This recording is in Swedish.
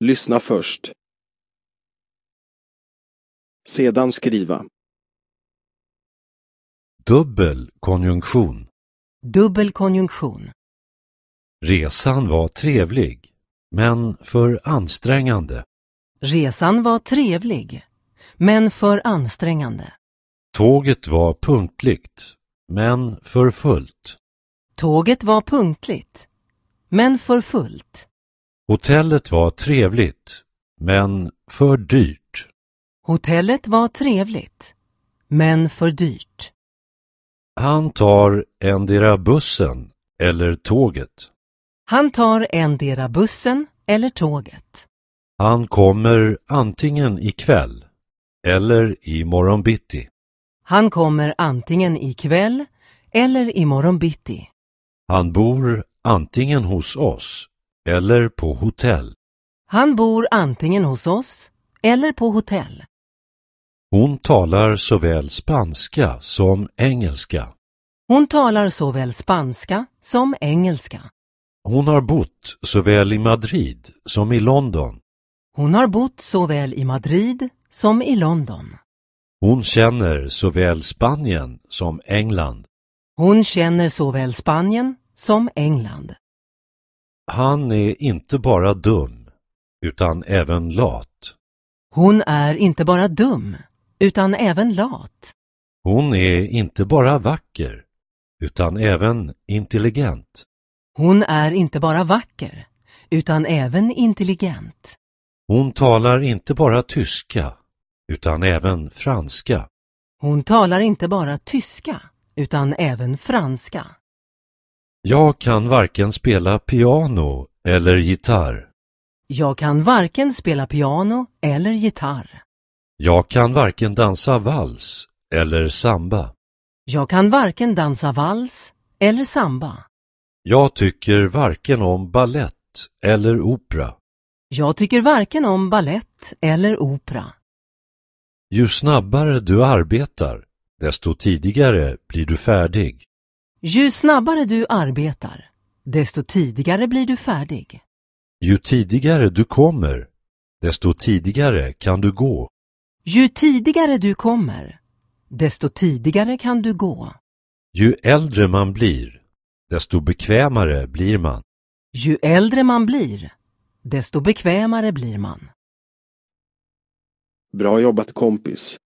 Lyssna först. Sedan skriva. Dubbelkonjunktion. Dubbelkonjunktion. Resan var trevlig, men för ansträngande. Resan var trevlig, men för ansträngande. Tåget var punktligt, men för fullt. Tåget var punktligt, men för fullt. Hotellet var trevligt, men för dyrt. Hotellet var trevligt, men för dyrt. Han tar endera bussen eller tåget. Han tar endera bussen eller tåget. Han kommer antingen ikväll eller imorgon bitti. Han kommer antingen ikväll eller imorgon bitti. Han bor antingen hos oss eller på hotell. Han bor antingen hos oss eller på hotell. Hon talar såväl spanska som engelska. Hon talar såväl spanska som engelska. Hon har bott såväl i Madrid som i London. Hon har bott såväl i Madrid som i London. Hon känner såväl Spanien som England. Hon känner såväl Spanien som England. Han är inte bara dum, utan även lat. Hon är inte bara dum, utan även lat. Hon är inte bara vacker, utan även intelligent. Hon är inte bara vacker, utan även intelligent. Hon talar inte bara tyska, utan även franska. Hon talar inte bara tyska, utan även franska. Jag kan varken spela piano eller gitarr. Jag kan varken spela piano eller gitarr. Jag kan varken dansa vals eller samba. Jag kan varken dansa vals eller samba. Jag tycker varken om ballett eller opera. Jag tycker varken om ballett eller opera. Ju snabbare du arbetar, desto tidigare blir du färdig. Ju snabbare du arbetar, desto tidigare blir du färdig. Ju tidigare du kommer, desto tidigare kan du gå. Ju tidigare du kommer, desto tidigare kan du gå. Ju äldre man blir, desto bekvämare blir man. Ju äldre man blir, desto bekvämare blir man. Bra jobbat kompis.